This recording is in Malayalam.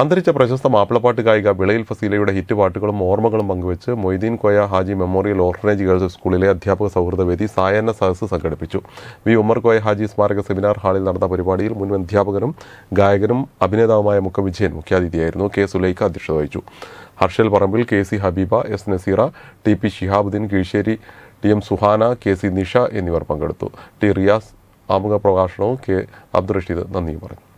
അന്തരിച്ച പ്രശസ്ത മാപ്പിളപ്പാട്ട് ഗായിക വിളയിൽ ഫസീലയുടെ ഹിറ്റ് പാട്ടുകളും ഓർമ്മകളും പങ്കുവെച്ച് Moideen Koya Haji memorial orphanage girls സ്കൂളിലെ അധ്യാപക സൗഹൃദവേദി സായന്ന സദസ്സ് സംഘടിപ്പിച്ചു വി ഉമ്മർ കോയ ഹാജി സ്മാരക സെമിനാർ ഹാളിൽ നടന്ന പരിപാടിയിൽ മുൻ അധ്യാപകനും ഗായകനും അഭിനേതാവുമായ മുഖ വിജയൻ മുഖ്യാതിഥിയായിരുന്നു കെ സുലൈഖ അധ്യക്ഷത വഹിച്ചു Harshal Parambil K C Habeeba S Naseera T P Shihabuddin Kizhisseri T M Suhana K C Nisha എന്നിവർ പങ്കെടുത്തു ടി റിയാസ് ആമുഖ പ്രഭാഷണവും കെ അബ്ദുറഷീദ് നന്ദിയും പറഞ്ഞു